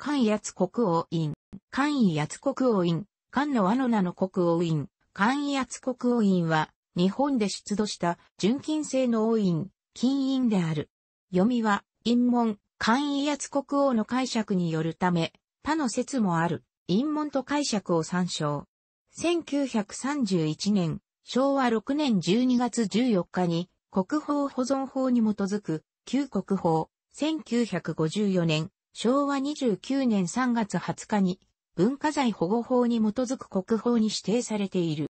関八国王院、関八国王院、関の和の名の国王院、関八国王院は、日本で出土した純金製の王院、金印である。読みは、陰門、関八国王の解釈によるため、他の説もある、陰門と解釈を参照。1931年、昭和6年12月14日に、国宝保存法に基づく、旧国宝、1954年、昭和29年3月20日に文化財保護法に基づく国宝に指定されている。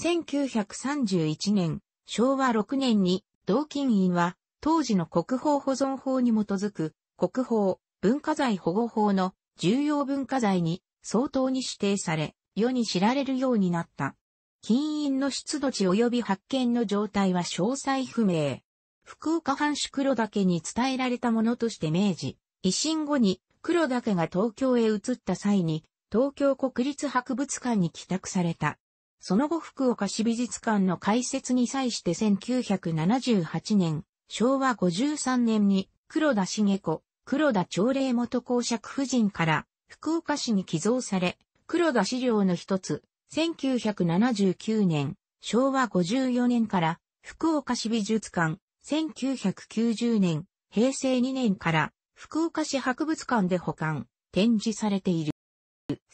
1931年、昭和6年に同金院は当時の国宝保存法に基づく国宝文化財保護法の重要文化財に相当に指定され、世に知られるようになった。金印の出土地及び発見の状態は詳細不明。福岡藩主黒岳に伝えられたものとして明治、維新後に黒田家が東京へ移った際に、東京国立博物館に帰宅された。その後福岡市美術館の開設に際して1978年、昭和53年に黒田茂子、黒田朝礼元公爵夫人から福岡市に寄贈され、黒田資料の一つ、1979年、昭和54年から福岡市美術館、1990年、平成2年から福岡市博物館で保管、展示されている。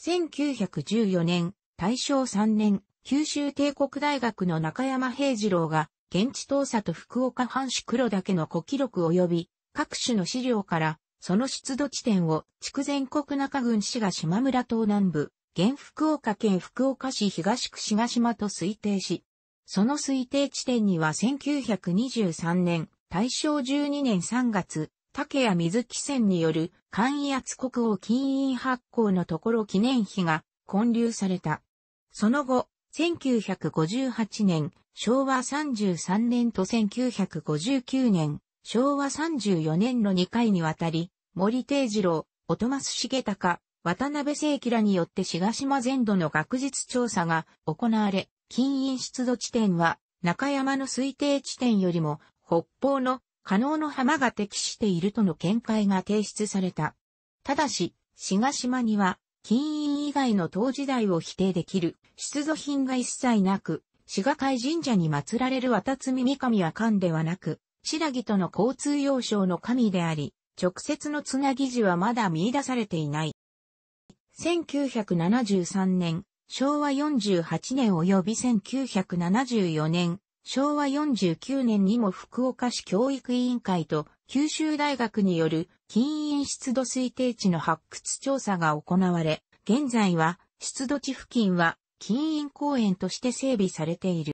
1914年、大正3年、九州帝国大学の中山平次郎が、現地倒査と福岡藩主黒岳の古記録及び、各種の資料から、その出土地点を、筑前国中郡市が島村島南部、現福岡県福岡市東区志ヶ島と推定し、その推定地点には1923年、大正12年3月、竹谷水木線による簡易圧国王金印発行のところ記念碑が建立された。その後、1958年、昭和33年と1959年、昭和34年の2回にわたり、森定次郎、音松重隆、渡辺聖規らによって志賀島全土の学術調査が行われ、金印出土地点は中山の推定地点よりも北方の可能の浜が適しているとの見解が提出された。ただし、志賀島には、金印以外の当時代を否定できる出土品が一切なく、志賀海神社に祀られる渡積神は神ではなく、白木との交通要衝の神であり、直接のつなぎ字はまだ見出されていない。1973年、昭和48年及び1974年、昭和49年にも福岡市教育委員会と九州大学による金印湿度推定値の発掘調査が行われ、現在は湿度地付近は金印公園として整備されている。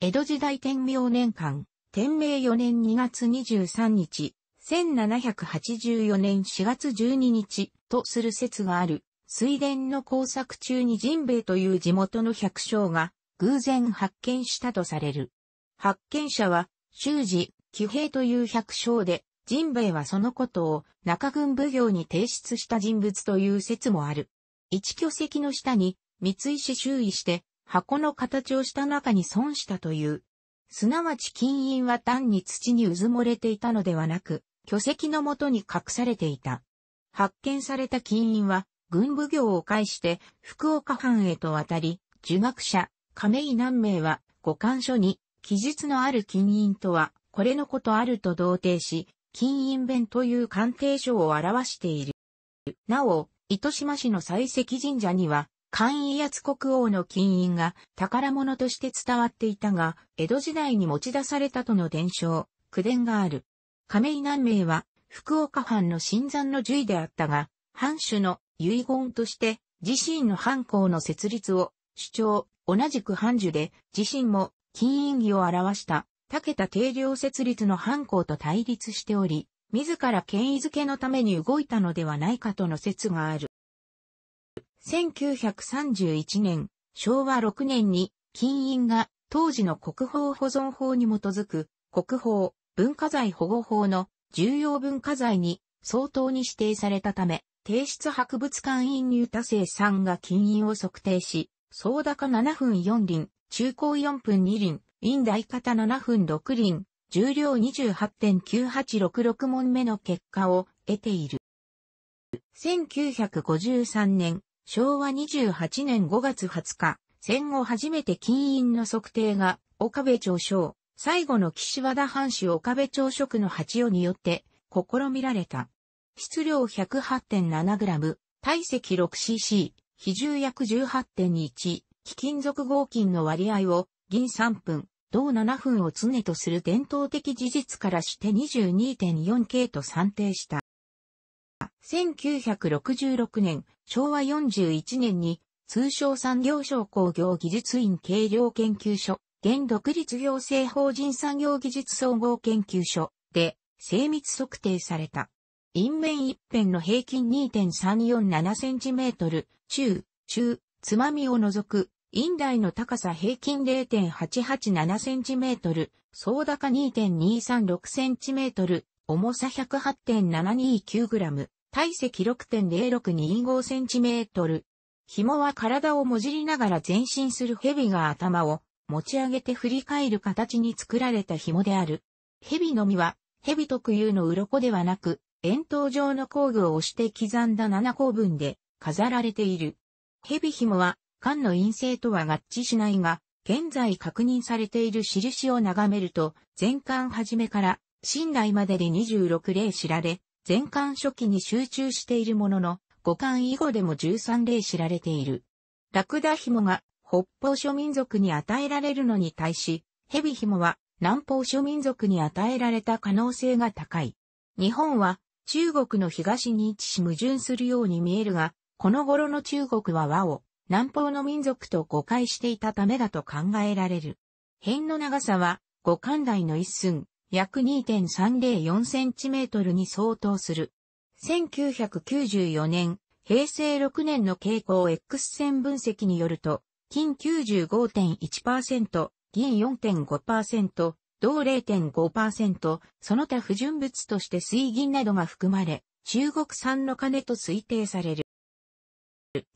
江戸時代天明年間、天明4年2月23日、1784年4月12日とする説がある、水田の工作中に神兵衛という地元の百姓が偶然発見したとされる。発見者は、修士、騎兵という百姓で、神兵はそのことを中軍奉行に提出した人物という説もある。一巨石の下に三石周囲して箱の形をした中に損したという。すなわち金印は単に土にうずもれていたのではなく、巨石のもとに隠されていた。発見された金印は、軍奉行を介して福岡藩へと渡り、儒学者、亀井南明は、五感書に、記述のある金印とは、これのことあると同定し、金印弁という鑑定書を表している。なお、糸島市の採石神社には、関位圧国王の金印が宝物として伝わっていたが、江戸時代に持ち出されたとの伝承、苦伝がある。亀井南明は、福岡藩の新山の樹であったが、藩主の遺言として、自身の藩校の設立を主張、同じく半樹で、自身も金印儀を表した、武田定量設立の犯行と対立しており、自ら権威づけのために動いたのではないかとの説がある。1931年、昭和6年に、金印が当時の国宝保存法に基づく、国宝文化財保護法の重要文化財に相当に指定されたため、提出博物館院入多生さんが金印を測定し、総高7分4輪、中高4分2輪、院台型7分6輪、重量28.9866問目の結果を得ている。1953年、昭和28年5月20日、戦後初めて金印の測定が、岡部長省、最後の岸和田藩主岡部朝食の八王によって試みられた。質量 108.7g、体積 6cc、比重約18.1、貴金属合金の割合を銀3分、銅7分を常とする伝統的事実からして 22.4K と算定した。1966年、昭和41年に、通商産業省工業技術院計量研究所、現独立行政法人産業技術総合研究所で精密測定された。陰面一辺の平均 2.347cm、中、中、つまみを除く、陰台の高さ平均 0.887cm、総高 2.236cm、重さ 108.729g、体積 6.0625cm。紐は体をもじりながら前進する蛇が頭を持ち上げて振り返る形に作られた紐である。蛇の実は蛇特有の鱗ではなく、円筒状の工具を押して刻んだ7個分で飾られている。蛇紐は、缶の陰性とは合致しないが、現在確認されている印を眺めると、前巻初めから、新来までで26例知られ、前巻初期に集中しているものの、五巻以後でも13例知られている。ラクダ紐が北方諸民族に与えられるのに対し、蛇紐は南方諸民族に与えられた可能性が高い。日本は中国の東に位置し矛盾するように見えるが、この頃の中国は和を南方の民族と誤解していたためだと考えられる。辺の長さは五冠台の一寸、約 2.304cm に相当する。1994年、平成6年の傾向 X 線分析によると、金95.1%、銀4.5%、同0.5%、その他不純物として水銀などが含まれ、中国産の金と推定される。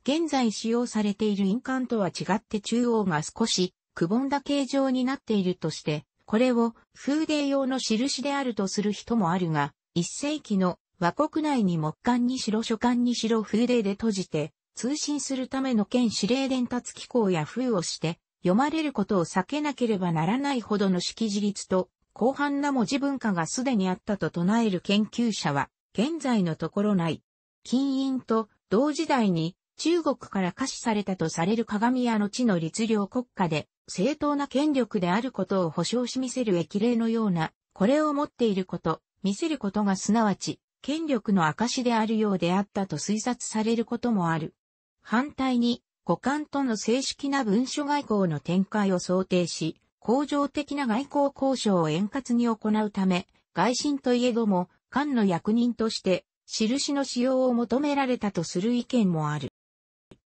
現在使用されている印鑑とは違って中央が少しくぼんだ形状になっているとして、これを風鈴用の印であるとする人もあるが、一世紀の和国内に木管にしろ書管にしろ風鈴で閉じて、通信するための県指令伝達機構や封をして、読まれることを避けなければならないほどの識字率と、広範な文字文化がすでにあったと唱える研究者は、現在のところない。金印と同時代に中国から可視されたとされる鏡屋の地の律令国家で正当な権力であることを保証し見せる駅例のような、これを持っていること、見せることがすなわち、権力の証であるようであったと推察されることもある。反対に、五感との正式な文書外交の展開を想定し、恒常的な外交交渉を円滑に行うため、外信といえども、官の役人として、印の使用を求められたとする意見もある。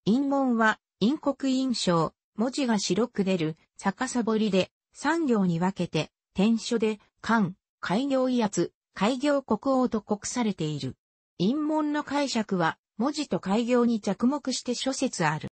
陰門は、陰国印章、文字が白く出る、逆さ彫りで、産業に分けて、天書で、官、開業威圧、開業国王と国されている。陰門の解釈は、文字と開業に着目して諸説ある。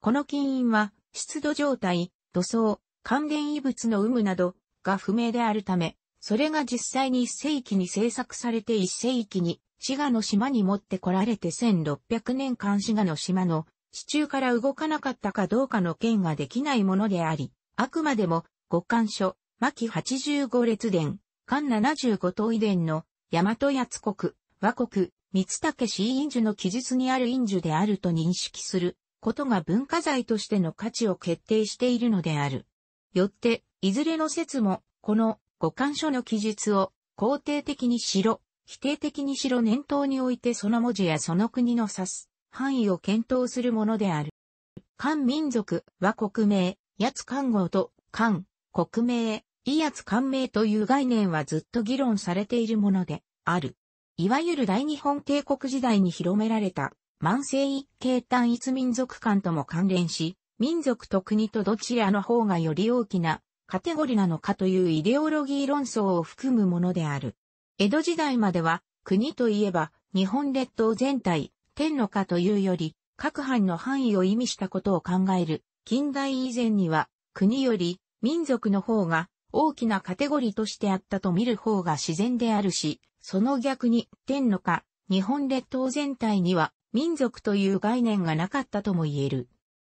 この金印は、湿度状態、塗装、関連異物の有無などが不明であるため、それが実際に一世紀に制作されて一世紀に、滋賀の島に持ってこられて1600年間滋賀の島の地中から動かなかったかどうかの件ができないものであり、あくまでも、五巻書、巻85列伝、巻75等遺伝の、大和八国、和国、三竹氏印樹の記述にある印樹であると認識することが文化財としての価値を決定しているのである。よって、いずれの説も、この五感書の記述を肯定的にしろ、否定的にしろ念頭においてその文字やその国の指す範囲を検討するものである。漢民族は国名、やつ漢号と漢、国名、いやつ漢名という概念はずっと議論されているものである。いわゆる大日本帝国時代に広められた万世一系単一民族間とも関連し、民族と国とどちらの方がより大きなカテゴリなのかというイデオロギー論争を含むものである。江戸時代までは国といえば日本列島全体、天の下というより各藩の範囲を意味したことを考える。近代以前には国より民族の方が大きなカテゴリとしてあったと見る方が自然であるし、その逆に天の下、日本列島全体には民族という概念がなかったとも言える。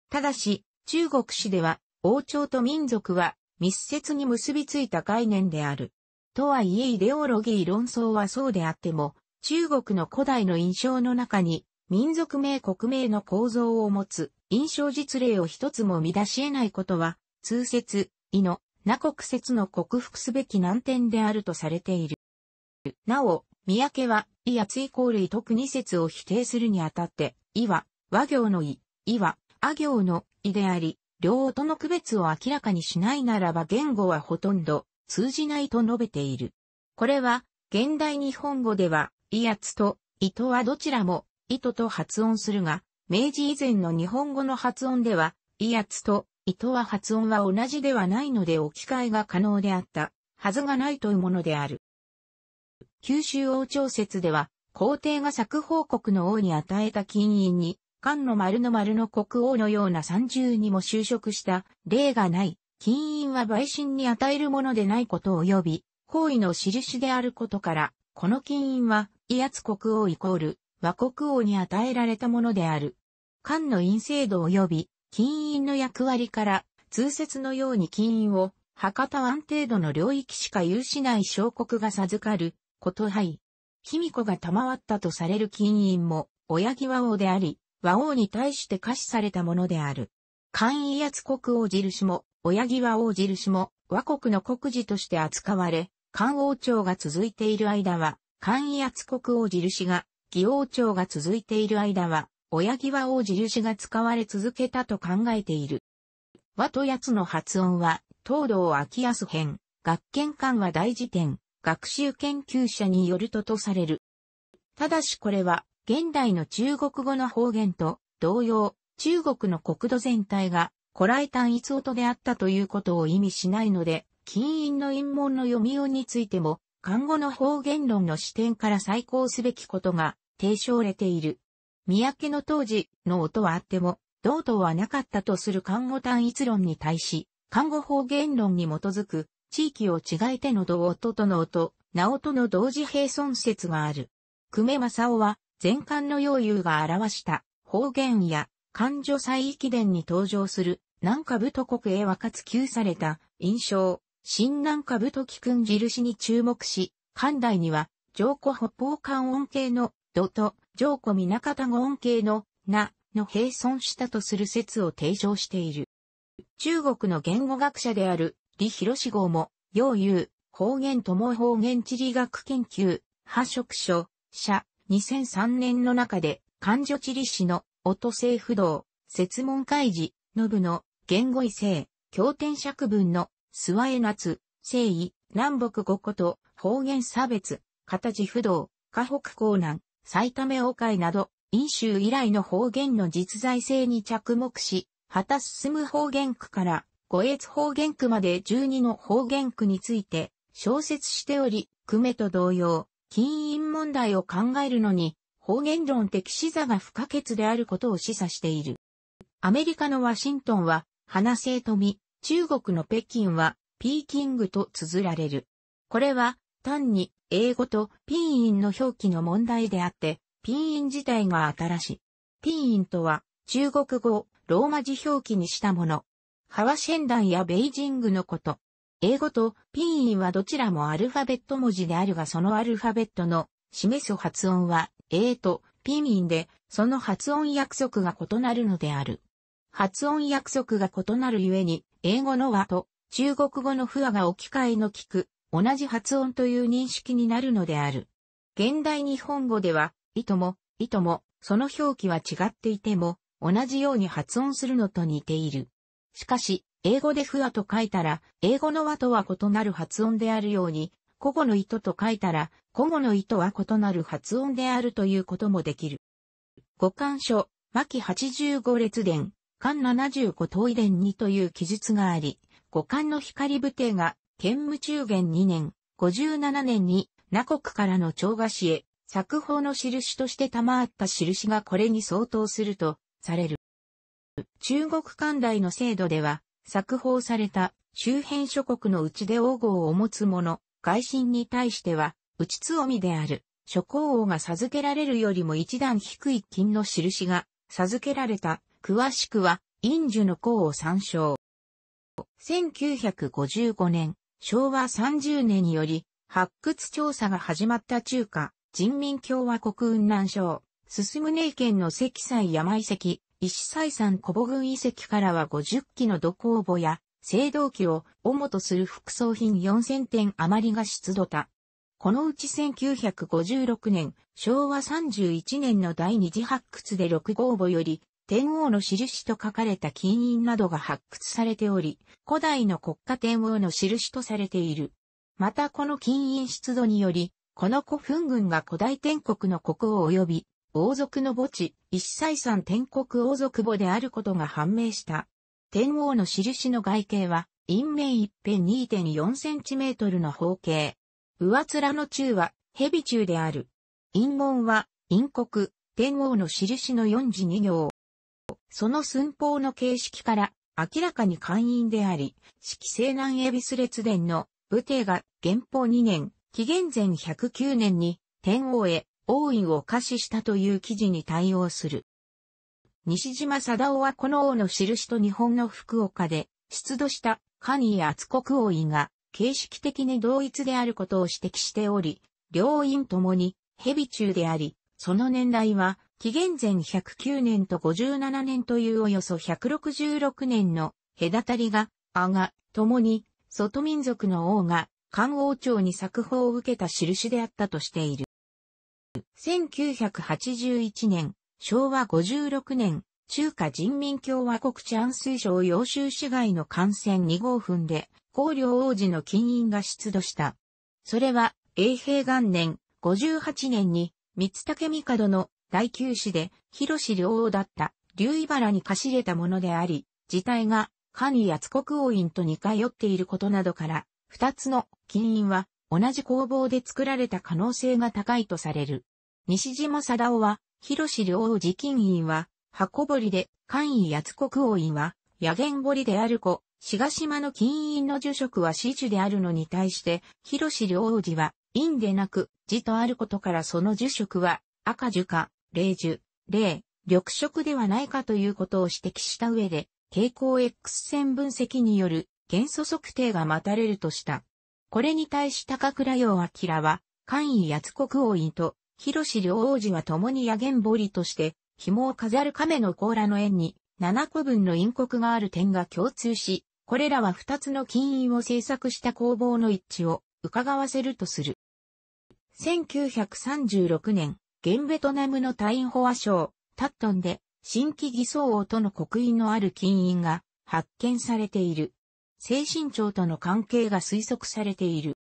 ただし、中国史では、王朝と民族は密接に結びついた概念である。とはいえイデオロギー論争はそうであっても、中国の古代の印象の中に、民族名国名の構造を持つ印象実例を一つも見出し得ないことは、通説、意の、な国説の克服すべき難点であるとされている。なお、三宅は、いやつイコールい特二説を否定するにあたって、いは、和行のい、いは、あ行のいであり、両音の区別を明らかにしないならば言語はほとんど通じないと述べている。これは、現代日本語では、威圧と、糸はどちらも、糸と発音するが、明治以前の日本語の発音では、威圧と、糸は発音は同じではないので置き換えが可能であった、はずがないというものである。九州王朝説では、皇帝が作報国の王に与えた金印に、漢の丸の丸の国王のような三重にも就職した例がない。金印は陪信に与えるものでないことを及び、行為の印であることから、この金印は、威圧国王イコール、和国王に与えられたものである。漢の陰制度及び、金印の役割から、通説のように金印を、博多湾程度の領域しか有しない小国が授かる、ことはい。卑弥呼が賜ったとされる金印も、親木和王であり、和王に対して可視されたものである。簡易圧国王印も、親木和王印も、倭国の国事として扱われ、漢王朝が続いている間は、簡易圧国王印が、義王朝が続いている間は、親木和王印が使われ続けたと考えている。和と八つの発音は、東道秋康編、学研漢和大辞典、学習研究者によるととされる。ただしこれは現代の中国語の方言と同様、中国の国土全体が古来単一音であったということを意味しないので、金印の陰門の読み音についても、漢語の方言論の視点から再考すべきことが提唱れている。三宅の当時の音はあっても、同等はなかったとする漢語単一論に対し、漢語方言論に基づく地域を違えての道音との音、直音の同時並存説がある。久米正夫は、前漢の要友が表した方言や漢女祭域伝に登場する南下部都国へ分かつ給された印象、新南下部都君印に注目し、漢代には上古北方漢音系の土と上古南方語音系のなの並存したとする説を提唱している。中国の言語学者である李博志号も、要有、方言とも方言地理学研究、派職書、社、2003年の中で、漢女地理士の、音政不動、説問開示、ノブの、言語異性、経典釈文の、諏訪江夏、誠意、南北五個と、方言差別、形不動、河北江南、埼玉王会など、飲州以来の方言の実在性に着目し、果たす進む方言区から五越方言区まで12の方言区について、小説しており、久米と同様、禁印問題を考えるのに、方言論的視座が不可欠であることを示唆している。アメリカのワシントンは、花生富、中国の北京は、ピーキングと綴られる。これは、単に、英語とピンインの表記の問題であって、ピンイン自体が新しい。ピンインとは、中国語をローマ字表記にしたもの。川仙団やベイジングのこと。英語とピンインはどちらもアルファベット文字であるがそのアルファベットの示す発音は A とピンインでその発音約束が異なるのである。発音約束が異なるゆえに英語の和と中国語の不和が置き換えのきく同じ発音という認識になるのである。現代日本語では、いとも、いとも、その表記は違っていても、同じように発音するのと似ている。しかし、英語でフアと書いたら、英語の和とは異なる発音であるように、古語の糸と書いたら、古語の意図は異なる発音であるということもできる。五感書、巻85列伝、巻75等遺伝2という記述があり、五感の光部帝が、建武中元2年、57年に、那国からの長菓子へ、作法の印として賜った印がこれに相当すると、される。中国関大の制度では、作法された周辺諸国のうちで王号を持つ者、外信に対しては、内つおみである、諸公王が授けられるよりも一段低い金の印が授けられた、詳しくは、陰樹の公を参照。1955年、昭和30年により、発掘調査が始まった中華、人民共和国雲南省、進む寧県の関西山遺跡、石祭山古母群遺跡からは50基の土工母や、青銅器を主とする副葬品4000点余りが出土た。このうち1956年、昭和31年の第二次発掘で六号墓より、天皇の印と書かれた金印などが発掘されており、古代の国家天皇の印とされている。またこの金印出土により、この古墳群が古代天国の国王及び王族の墓地、一歳山天国王族墓であることが判明した。天王の印の外形は、陰面一辺2.4センチメートルの方形。上面の中は、蛇中である。陰門は、陰国、天王の印の四字二行。その寸法の形式から、明らかに寛因であり、四季西南恵比寿列伝の、武帝が、元宝2年、紀元前109年に、天王へ、王位を可視したという記事に対応する。西島貞夫はこの王の印と日本の福岡で出土したカニー厚国王位が形式的に同一であることを指摘しており、両院ともに蛇中であり、その年代は紀元前109年と57年というおよそ166年の隔たりが、あが、ともに、外民族の王が、漢王朝に作法を受けた印であったとしている。1981年、昭和56年、中華人民共和国治安水省揚州市街の幹線2号墳で、高陵王子の金印が出土した。それは、永平元年、58年に、三武帝の大旧市で、広志両王だった、竜井原に貸し入れたものであり、自体が、神谷国王院と似通っていることなどから、二つの金印は同じ工房で作られた可能性が高いとされる。西島貞夫は、広志良王寺金院は、箱堀で、官位八国王院は、野源堀である子、志賀島の金院の住職は死樹であるのに対して、広志良王子は、院でなく、字とあることからその住職は、赤樹か、霊樹、霊、緑色ではないかということを指摘した上で、蛍光 X 線分析による元素測定が待たれるとした。これに対し高倉陽明は、官位八国王院と、広志両王子は共に野源堀として、紐を飾る亀の甲羅の縁に、7個分の陰国がある点が共通し、これらは2つの金印を制作した工房の一致を伺わせるとする。1936年、現ベトナムのタインホア省、タットンで、新規偽装王との刻印のある金印が発見されている。精神庁との関係が推測されている。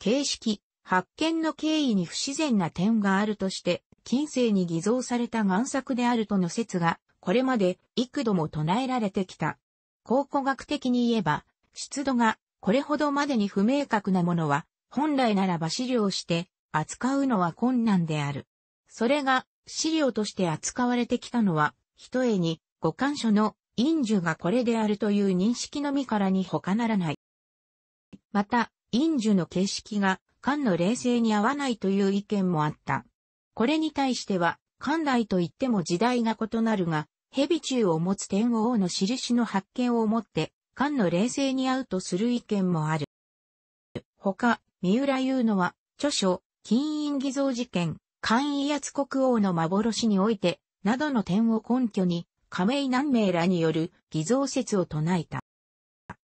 形式、発見の経緯に不自然な点があるとして、近世に偽造された贋作であるとの説が、これまで幾度も唱えられてきた。考古学的に言えば、湿度がこれほどまでに不明確なものは、本来ならば資料して扱うのは困難である。それが資料として扱われてきたのは、ひとえに、五感書の陰樹がこれであるという認識のみからに他ならない。また、陰樹の形式が、漢の冷静に合わないという意見もあった。これに対しては、漢代といっても時代が異なるが、蛇中を持つ天王の印の発見をもって、漢の冷静に合うとする意見もある。他、三浦優のは、著書、金印偽造事件、簡易圧国王の幻において、などの点を根拠に、亀井南明らによる偽造説を唱えた。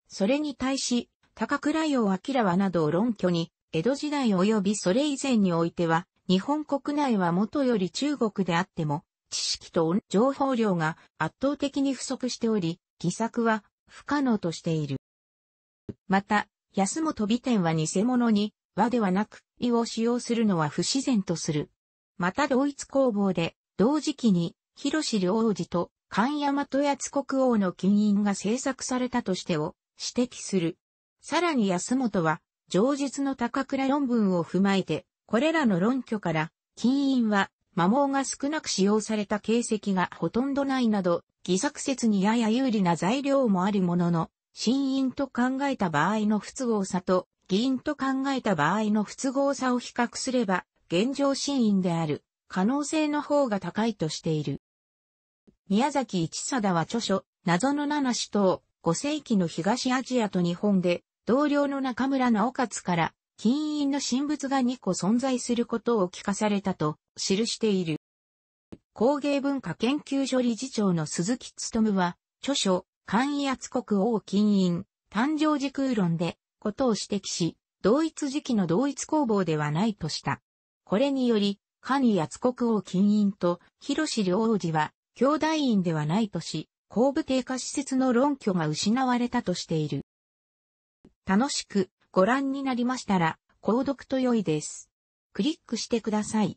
それに対し、高倉洋明はなどを論拠に、江戸時代及びそれ以前においては、日本国内は元より中国であっても、知識と情報量が圧倒的に不足しており、偽作は不可能としている。また、安本美典は偽物に、和ではなく、意を使用するのは不自然とする。また同一工房で、同時期に、広志良王子と関山とつ国王の金印が制作されたとしてを指摘する。さらに安本は、上述の高倉論文を踏まえて、これらの論拠から、金印は摩耗が少なく使用された形跡がほとんどないなど、偽作説にやや有利な材料もあるものの、新印と考えた場合の不都合さと、議員と考えた場合の不都合さを比較すれば、現状新印である可能性の方が高いとしている。宮崎一貞は著書、謎の七死等、5世紀の東アジアと日本で、同僚の中村直勝から、金印の神仏が2個存在することを聞かされたと、記している。工芸文化研究所理事長の鈴木むは、著書、簡易圧国王金印、誕生時空論で、ことを指摘し、同一時期の同一工房ではないとした。これにより、簡易圧国王金印と広志良王子は、兄弟院ではないとし、後部低下施設の論拠が失われたとしている。楽しくご覧になりましたら、購読と良いです。クリックしてください。